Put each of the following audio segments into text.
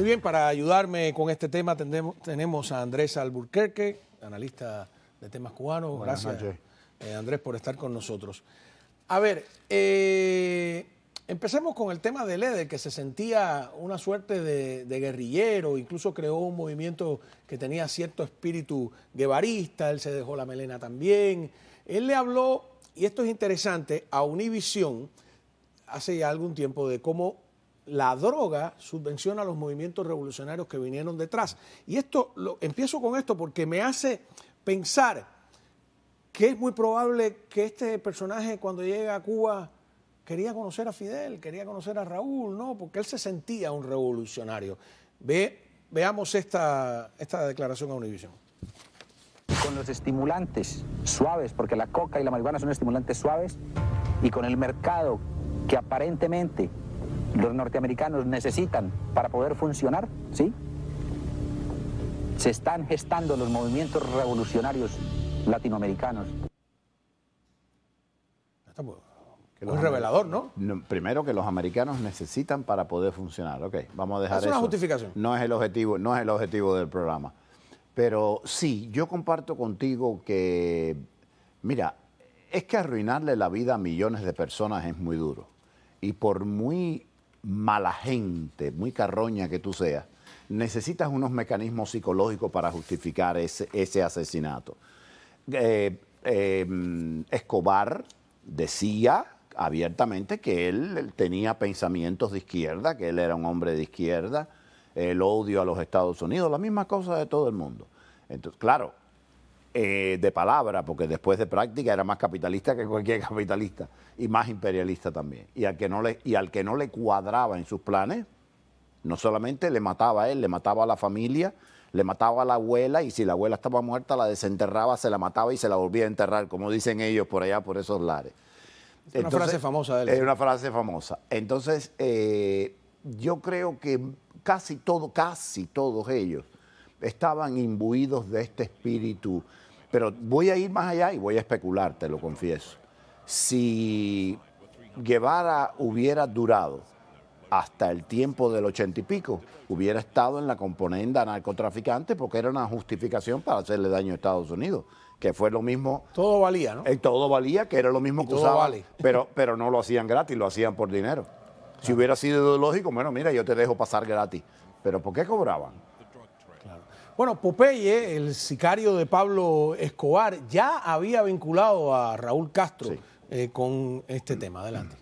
Muy bien, para ayudarme con este tema tenemos a Andrés Alburquerque, analista de temas cubanos. Gracias, eh, Andrés, por estar con nosotros. A ver, eh, empecemos con el tema de Leder, que se sentía una suerte de, guerrillero, incluso creó un movimiento que tenía cierto espíritu guevarista, él se dejó la melena también. Él le habló, y esto es interesante, a Univisión hace ya algún tiempo de cómo la droga subvenciona los movimientos revolucionarios que vinieron detrás. Y esto, lo, empiezo con esto porque me hace pensar que es muy probable que este personaje cuando llega a Cuba quería conocer a Fidel, quería conocer a Raúl, ¿no? Porque él se sentía un revolucionario. veamos esta, esta declaración a Univision. Con los estimulantes suaves, porque la coca y la marihuana son estimulantes suaves, y con el mercado que aparentemente los norteamericanos necesitan para poder funcionar, ¿sí? Se están gestando los movimientos revolucionarios latinoamericanos. Pues, que un revelador, ¿no? Primero que los americanos necesitan para poder funcionar. Ok, vamos a dejar eso. eso. Es una justificación. No es el objetivo, no es el objetivo del programa. Pero sí, yo comparto contigo que, mira, es que arruinarle la vida a millones de personas es muy duro. Y por muy mala gente, muy carroña que tú seas, necesitas unos mecanismos psicológicos para justificar ese, asesinato. Eh, em, Escobar decía abiertamente que él, él, tenía pensamientos de izquierda, que él era un hombre de izquierda, el odio a los Estados Unidos, la misma cosa de todo el mundo. Entonces, claro, eh, de palabra, porque después de práctica era más capitalista que cualquier capitalista y más imperialista también. Y al que no le, y al que no le cuadraba en sus planes, no solamente le mataba a él, le mataba a la familia, le mataba a la abuela y si la abuela estaba muerta la desenterraba, se la mataba y se la volvía a enterrar, como dicen ellos por allá, por esos lares. Es una frase famosa de Es una frase famosa. Entonces, eh, yo creo que casi, todo, casi todos ellos estaban imbuidos de este espíritu pero voy a ir más allá y voy a especular, te lo confieso. Si Guevara hubiera durado hasta el tiempo del ochenta y pico, hubiera estado en la componenda narcotraficante porque era una justificación para hacerle daño a Estados Unidos, que fue lo mismo. Todo valía, ¿no? Eh, todo valía, que era lo mismo que usaba, vale. pero, pero no lo hacían gratis, lo hacían por dinero. Si hubiera sido lógico, bueno, mira, yo te dejo pasar gratis. Pero ¿por qué cobraban? Bueno, Popeye, el sicario de Pablo Escobar, ya había vinculado a Raúl Castro eh, con este tema. Adelante.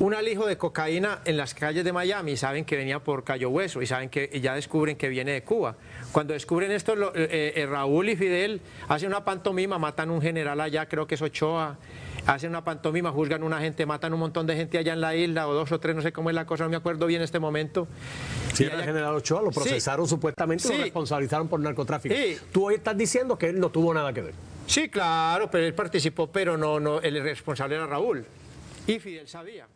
Un alijo de cocaína en las calles de Miami, saben que venía por Cayo Hueso y saben que ya descubren que viene de Cuba. Cuando descubren esto, eh, eh, Raúl y Fidel hacen una pantomima, matan a un general allá, creo que es Ochoa, hacen una pantomima, juzgan una gente, matan un montón de gente allá en la isla, o dos o tres, no sé cómo es la cosa, no me acuerdo bien en este momento. Sí, el general Ochoa lo procesaron supuestamente, lo responsabilizaron por narcotráfico. Tú hoy estás diciendo que él no tuvo nada que ver. Sí, claro, pero él participó, pero no, no, el responsable era Raúl. Y Fidel sabía.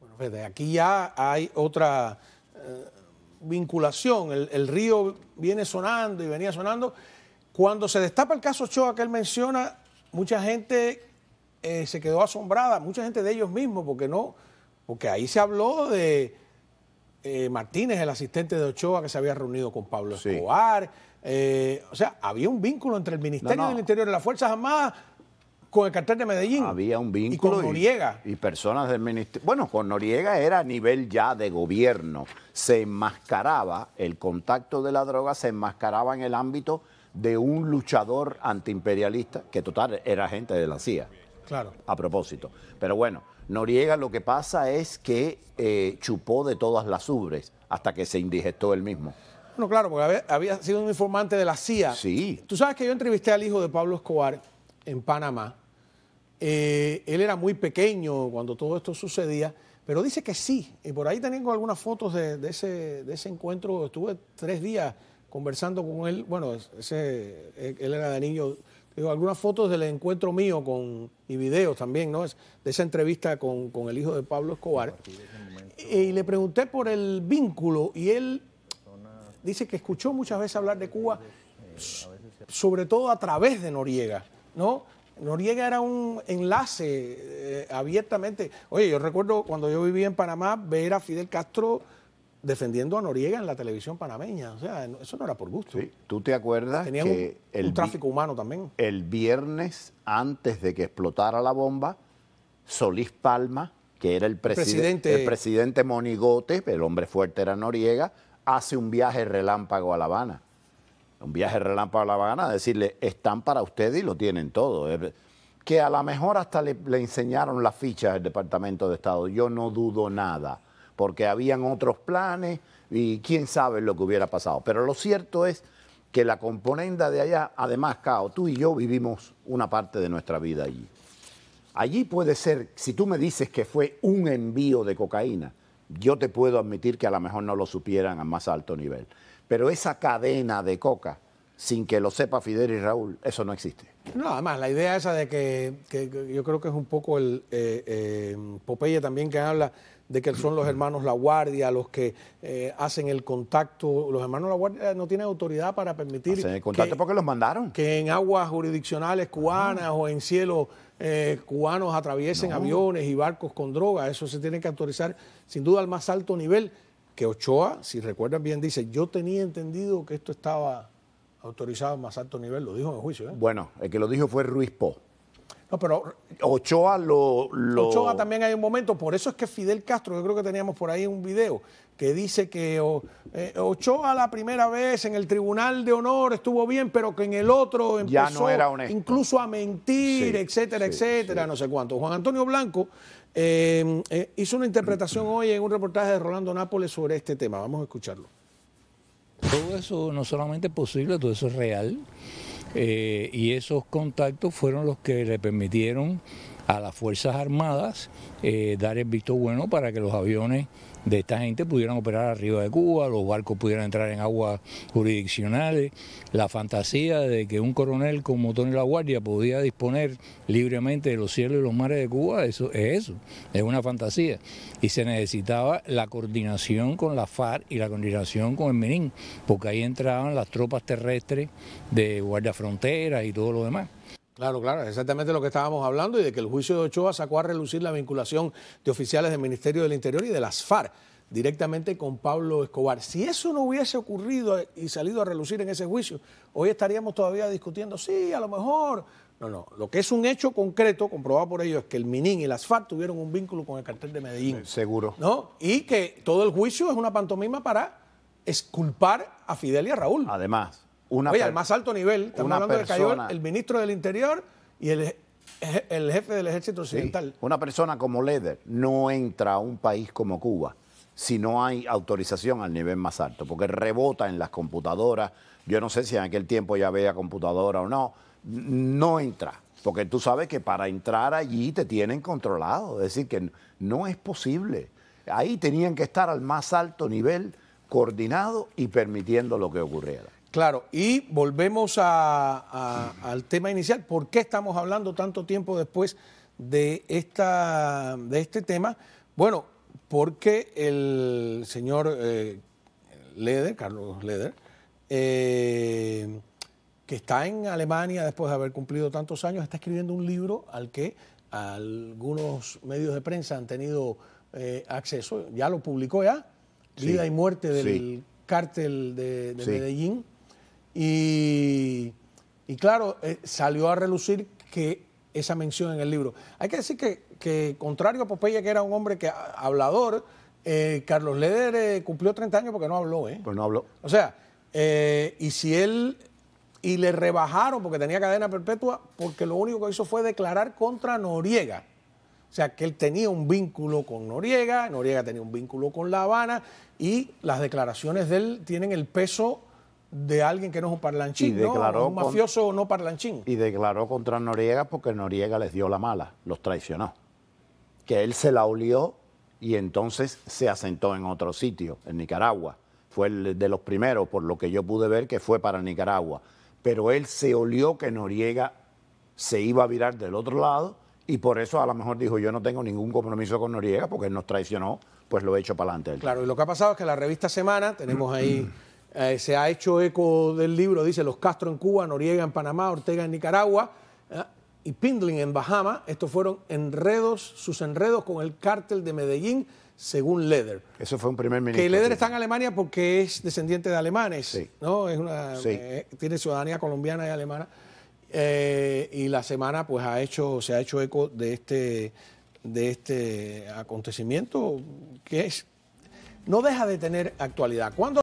Bueno, desde pues, aquí ya hay otra eh, vinculación. el río viene sonando y venía sonando. Cuando se destapa el caso Ochoa que él menciona, mucha gente eh, se quedó asombrada, mucha gente de ellos mismos, porque no, porque ahí se habló de eh, Martínez, el asistente de Ochoa, que se había reunido con Pablo Escobar. Eh, o sea, había un vínculo entre el Ministerio del Interior y las Fuerzas Armadas con el cartel de Medellín. Había un vínculo. Y con Noriega. Y, y personas del ministerio. Bueno, con Noriega era a nivel ya de gobierno. Se enmascaraba, el contacto de la droga se enmascaraba en el ámbito de un luchador antiimperialista, que total era gente de la CIA. Claro. A propósito. Pero bueno, Noriega lo que pasa es que eh, chupó de todas las ubres hasta que se indigestó él mismo. Bueno, claro, porque había, sido un informante de la CIA. Sí. Tú sabes que yo entrevisté al hijo de Pablo Escobar en Panamá. Eh, él era muy pequeño cuando todo esto sucedía, pero dice que sí. Y por ahí tengo algunas fotos de, ese, encuentro. Estuve tres días conversando con él. Bueno, él era de niño algunas fotos del encuentro mío con, y videos también, ¿no? Es de esa entrevista con, el hijo de Pablo Escobar. Y le pregunté por el vínculo y él dice que escuchó muchas veces hablar de Cuba, sobre todo a través de Noriega, ¿no? Noriega era un enlace eh, abiertamente. Oye, yo recuerdo cuando yo vivía en Panamá ver a Fidel Castro defendiendo a Noriega en la televisión panameña. O sea, eso no era por gusto. ¿Tú te acuerdas? que el, tráfico humano también. El viernes, antes de que explotara la bomba, Solís Palma, que era el, presidente, el presidente monigote, el hombre fuerte era Noriega, hace un viaje relámpago a La Habana. Un viaje relámpago a La Habana, a decirle, están para ustedes y lo tienen todo. Que a lo mejor hasta le, le enseñaron las fichas del Departamento de Estado. Yo no dudo nada porque habían otros planes y quién sabe lo que hubiera pasado. Pero lo cierto es que la componenda de allá, además, Cao, tú y yo vivimos una parte de nuestra vida allí. Allí puede ser, si tú me dices que fue un envío de cocaína, yo te puedo admitir que a lo mejor no lo supieran a más alto nivel. Pero esa cadena de coca, sin que lo sepa Fidel y Raúl, eso no existe. No, además, la idea esa de que, yo creo que es un poco el eh, eh, Popeye también que habla de que son los hermanos La Guardia los que eh, hacen el contacto. Los hermanos La Guardia eh, no tienen autoridad para permitir. Hacen el contacto porque los mandaron. Que en aguas jurisdiccionales cubanas o en cielo eh, cubanos atraviesen aviones y barcos con droga. Eso se tiene que autorizar sin duda al más alto nivel. Que Ochoa, si recuerdan bien, dice: Yo tenía entendido que esto estaba autorizado al más alto nivel. Lo dijo en el juicio. Bueno, el que lo dijo fue Ruiz Po. No, pero Ochoa lo, Ochoa también hay un momento, por eso es que Fidel Castro, yo creo que teníamos por ahí un video que dice que eh, Ochoa la primera vez en el Tribunal de Honor estuvo bien, pero que en el otro empezó incluso a mentir, etcétera, etcétera, no sé cuánto. Juan Antonio Blanco em, eh, hizo una interpretación hoy en un reportaje de Rolando Nápoles sobre este tema. Vamos a escucharlo. Todo eso no solamente es posible, todo eso es real. Eh, y esos contactos fueron los que le permitieron a las Fuerzas Armadas eh, dar el visto bueno para que los aviones de esta gente pudieran operar arriba de Cuba, los barcos pudieran entrar en aguas jurisdiccionales, la fantasía de que un coronel como Tony La Guardia podía disponer libremente de los cielos y los mares de Cuba, eso es eso, es una fantasía. Y se necesitaba la coordinación con la FARC y la coordinación con el Menín, porque ahí entraban las tropas terrestres de guardia frontera y todo lo demás. Claro, claro, exactamente lo que estábamos hablando y de que el juicio de Ochoa sacó a relucir la vinculación de oficiales del Ministerio del Interior y de las FARC directamente con Pablo Escobar. Si eso no hubiese ocurrido y salido a relucir en ese juicio, hoy estaríamos todavía discutiendo, sí, a lo mejor. No, no, lo que es un hecho concreto, comprobado por ellos, es que el Minin y las FARC tuvieron un vínculo con el cartel de Medellín. Seguro. ¿No? Y que todo el juicio es una pantomima para esculpar a Fidel y a Raúl. Además. Una Oye, al más alto nivel, estamos hablando el ministro del Interior y el, el jefe del ejército occidental. una persona como Leder no entra a un país como Cuba si no hay autorización al nivel más alto, porque rebota en las computadoras. Yo no sé si en aquel tiempo ya había computadora o no. No entra, porque tú sabes que para entrar allí te tienen controlado. Es decir, que no es posible. Ahí tenían que estar al más alto nivel, coordinado y permitiendo lo que ocurriera. Claro, y volvemos al tema inicial. ¿Por qué estamos hablando tanto tiempo después de, esta, de este tema? Bueno, porque el señor eh, Leder, Carlos Leder, eh, que está en Alemania después de haber cumplido tantos años, está escribiendo un libro al que algunos medios de prensa han tenido eh, acceso. Ya lo publicó ya, Vida y Muerte del cártel de, Medellín. Y, claro, eh, salió a relucir que esa mención en el libro. Hay que decir que, contrario a Popeye, que era un hombre que hablador, eh, Carlos Leder eh, cumplió 30 años porque no habló, ¿eh? Pues no habló. O sea, y si él. Y le rebajaron porque tenía cadena perpetua, porque lo único que hizo fue declarar contra Noriega. O sea, que él tenía un vínculo con Noriega, Noriega tenía un vínculo con La Habana, y las declaraciones de él tienen el peso de alguien que no es un parlanchín, ¿no? un mafioso o no parlanchín. Y declaró contra Noriega porque Noriega les dio la mala, los traicionó. Que él se la olió y entonces se asentó en otro sitio, en Nicaragua. Fue el de los primeros, por lo que yo pude ver, que fue para Nicaragua. Pero él se olió que Noriega se iba a virar del otro lado y por eso a lo mejor dijo yo no tengo ningún compromiso con Noriega porque él nos traicionó, pues lo he hecho para adelante. Claro, y lo que ha pasado es que la revista Semana, tenemos ahí... Eh, se ha hecho eco del libro, dice los Castro en Cuba, Noriega en Panamá, Ortega en Nicaragua ¿eh? y Pindling en Bahamas. Estos fueron enredos, sus enredos con el cártel de Medellín, según Leder. Eso fue un primer ministro. Que Leder está en Alemania porque es descendiente de alemanes, ¿no? Es una, eh, tiene ciudadanía colombiana y alemana. y la semana pues ha hecho, se ha hecho eco de este, de este acontecimiento que es, no deja de tener actualidad. ¿Cuándo